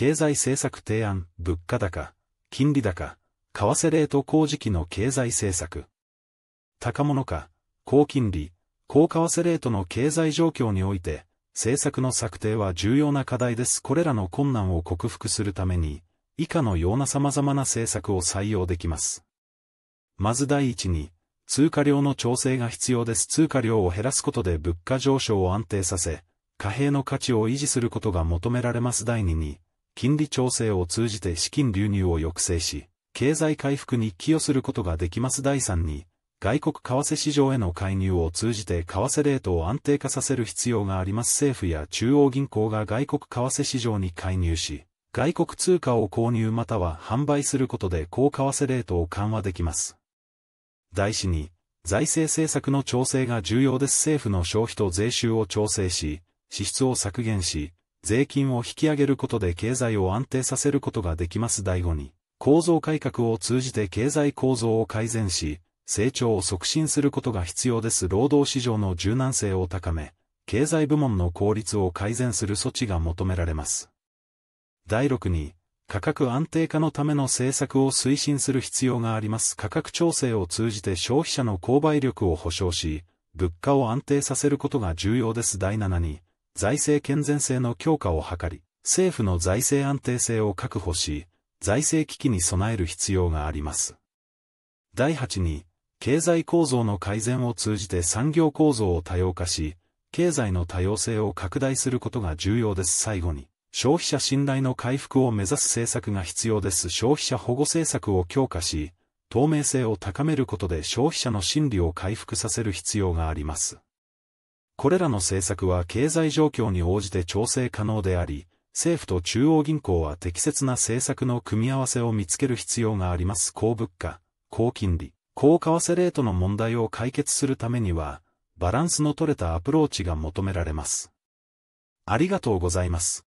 経済政策提案、物価高、金利高、為替レート工事期の経済政策。高物価、高金利、高為替レートの経済状況において、政策の策定は重要な課題です。これらの困難を克服するために、以下のような様々な政策を採用できます。まず第一に、通貨量の調整が必要です。通貨量を減らすことで物価上昇を安定させ、貨幣の価値を維持することが求められます。第二に、金利調整を通じて資金流入を抑制し、経済回復に寄与することができます第3に、外国為替市場への介入を通じて為替レートを安定化させる必要があります政府や中央銀行が外国為替市場に介入し、外国通貨を購入または販売することで高為替レートを緩和できます。第4に、財政政策の調整が重要です政府の消費と税収を調整し、支出を削減し、税金を引き上げることで経済を安定させることができます第5に、構造改革を通じて経済構造を改善し、成長を促進することが必要です。労働市場の柔軟性を高め、経済部門の効率を改善する措置が求められます。第6に、価格安定化のための政策を推進する必要があります。価格調整を通じて消費者の購買力を保障し、物価を安定させることが重要です。第7に、財政健全性の強化を図り、政府の財政安定性を確保し、財政危機に備える必要があります。第8に、経済構造の改善を通じて産業構造を多様化し、経済の多様性を拡大することが重要です。最後に、消費者信頼の回復を目指す政策が必要です。消費者保護政策を強化し、透明性を高めることで消費者の心理を回復させる必要があります。これらの政策は経済状況に応じて調整可能であり、政府と中央銀行は適切な政策の組み合わせを見つける必要があります。高物価、高金利、高為替レートの問題を解決するためには、バランスの取れたアプローチが求められます。ありがとうございます。